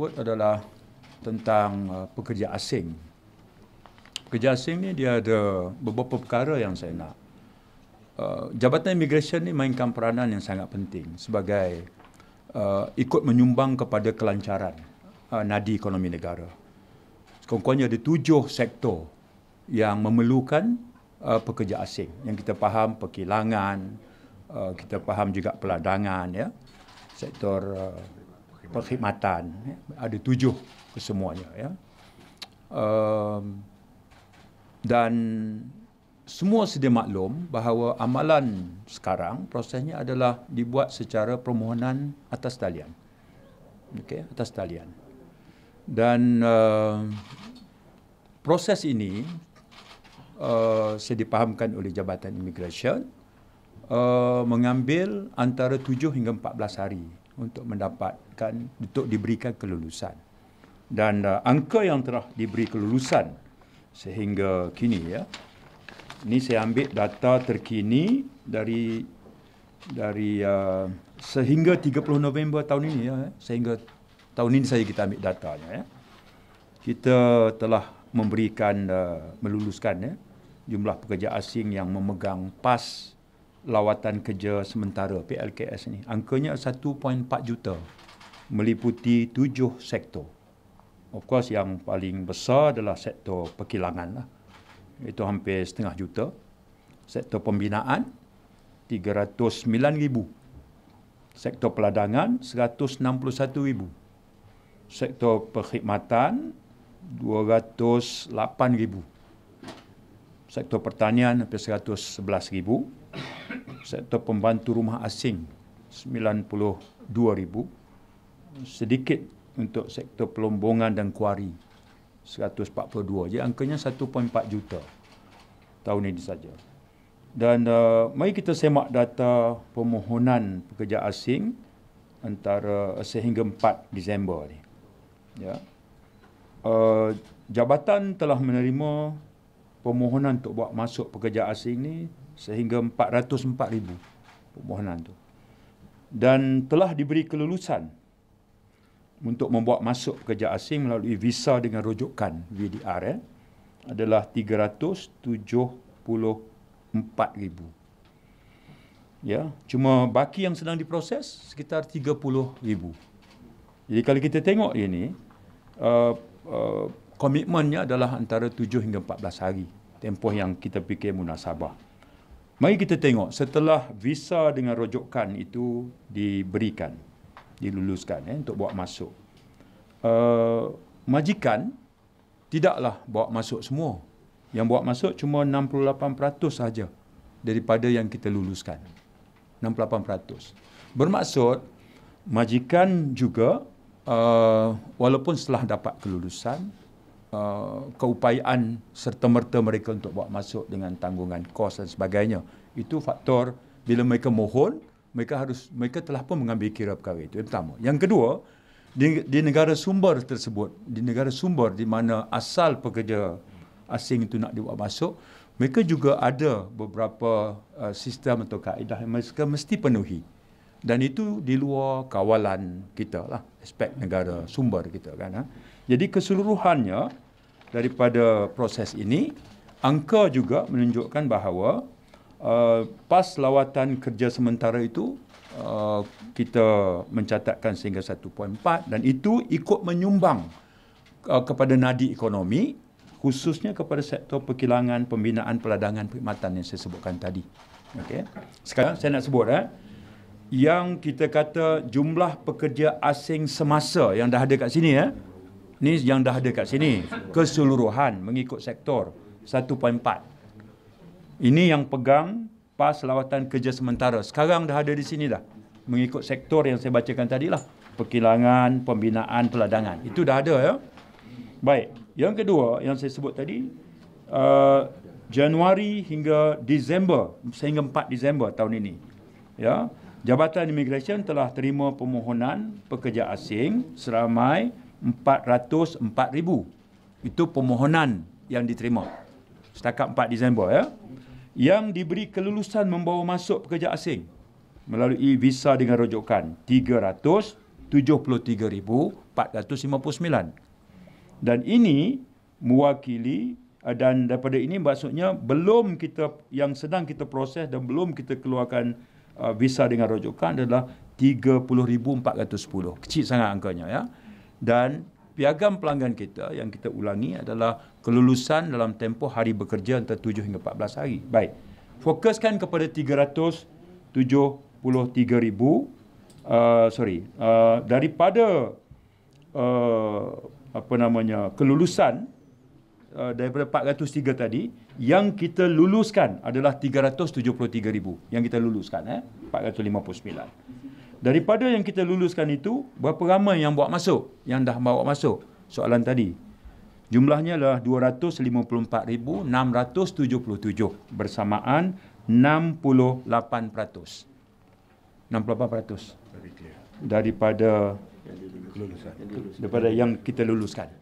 tersebut adalah tentang uh, pekerja asing. Pekerja asing ni dia ada beberapa perkara yang saya nak. Uh, Jabatan Imigresen ni mainkan peranan yang sangat penting sebagai uh, ikut menyumbang kepada kelancaran uh, nadi ekonomi negara. Sekurang-kurangnya ada tujuh sektor yang memerlukan uh, pekerja asing. Yang kita faham perkilangan, uh, kita faham juga peladangan, ya, sektor uh, perkhidmatan ada tujuh kesemuanya ya um, dan semua sedia maklum bahawa amalan sekarang prosesnya adalah dibuat secara permohonan atas talian okey atas talian dan um, proses ini Uh, saya dipahamkan oleh Jabatan Imigresen uh, mengambil antara tujuh hingga empat belas hari untuk mendapatkan untuk diberikan kelulusan dan uh, angka yang telah diberi kelulusan sehingga kini ya ini saya ambil data terkini dari dari uh, sehingga 30 November tahun ini ya sehingga tahun ini saya kita ambil datanya ya kita telah memberikan uh, meluluskan ya jumlah pekerja asing yang memegang pas lawatan kerja sementara PLKS ni angkanya 1.4 juta meliputi tujuh sektor. Of course yang paling besar adalah sektor perkilangan lah. Itu hampir setengah juta. Sektor pembinaan ribu. Sektor peladangan ribu. Sektor perkhidmatan ribu. Sektor pertanian hampir ribu sektor pembantu rumah asing 92 ribu sedikit untuk sektor pelombongan dan kuari 142 je angkanya 1.4 juta tahun ini saja dan uh, mari kita semak data permohonan pekerja asing antara uh, sehingga 4 Disember ni ya uh, jabatan telah menerima permohonan untuk buat masuk pekerja asing ni sehingga 404 ribu permohonan tu. Dan telah diberi kelulusan untuk membuat masuk pekerja asing melalui visa dengan rujukan VDR eh, adalah ribu. Ya, cuma baki yang sedang diproses sekitar 30 ribu. Jadi kalau kita tengok ini, uh, uh, komitmennya adalah antara 7 hingga 14 hari tempoh yang kita fikir munasabah. Mari kita tengok setelah visa dengan rojokan itu diberikan, diluluskan eh, untuk buat masuk. Uh, majikan tidaklah bawa masuk semua. Yang bawa masuk cuma 68% saja daripada yang kita luluskan. 68%. Bermaksud majikan juga uh, walaupun setelah dapat kelulusan uh, keupayaan serta-merta mereka untuk bawa masuk dengan tanggungan kos dan sebagainya. Itu faktor bila mereka mohon, mereka harus mereka telah pun mengambil kira perkara itu. Yang pertama. Yang kedua, di, di negara sumber tersebut, di negara sumber di mana asal pekerja asing itu nak dibawa masuk, mereka juga ada beberapa uh, sistem atau kaedah yang mereka mesti penuhi dan itu di luar kawalan kita lah aspek negara sumber kita kan ha? jadi keseluruhannya daripada proses ini angka juga menunjukkan bahawa uh, pas lawatan kerja sementara itu Uh, kita mencatatkan sehingga 1.4 dan itu ikut menyumbang uh, kepada nadi ekonomi khususnya kepada sektor perkilangan pembinaan peladangan perkhidmatan yang saya sebutkan tadi okey sekarang saya nak sebut eh yang kita kata jumlah pekerja asing semasa yang dah ada kat sini ya. Eh? Ni yang dah ada kat sini keseluruhan mengikut sektor 1.4. Ini yang pegang pas lawatan kerja sementara. Sekarang dah ada di sini dah. Mengikut sektor yang saya bacakan tadi lah. Perkilangan, pembinaan, peladangan. Itu dah ada ya. Baik. Yang kedua yang saya sebut tadi. Uh, Januari hingga Disember. Sehingga 4 Disember tahun ini. Ya. Jabatan Imigresen telah terima permohonan pekerja asing seramai 404,000. Itu permohonan yang diterima setakat 4 Disember ya. Yang diberi kelulusan membawa masuk pekerja asing melalui visa dengan rujukan 373,459. Dan ini mewakili eh, dan daripada ini maksudnya belum kita yang sedang kita proses dan belum kita keluarkan uh, visa dengan rujukan adalah 30410 kecil sangat angkanya ya dan piagam pelanggan kita yang kita ulangi adalah kelulusan dalam tempoh hari bekerja antara 7 hingga 14 hari baik fokuskan kepada 373000 uh, sorry uh, daripada uh, apa namanya kelulusan uh, daripada 403 tadi yang kita luluskan adalah 373,000 yang kita luluskan eh 459. Daripada yang kita luluskan itu berapa ramai yang bawa masuk yang dah bawa masuk soalan tadi. Jumlahnya adalah 254,677 bersamaan 68%. 68% daripada daripada yang kita luluskan.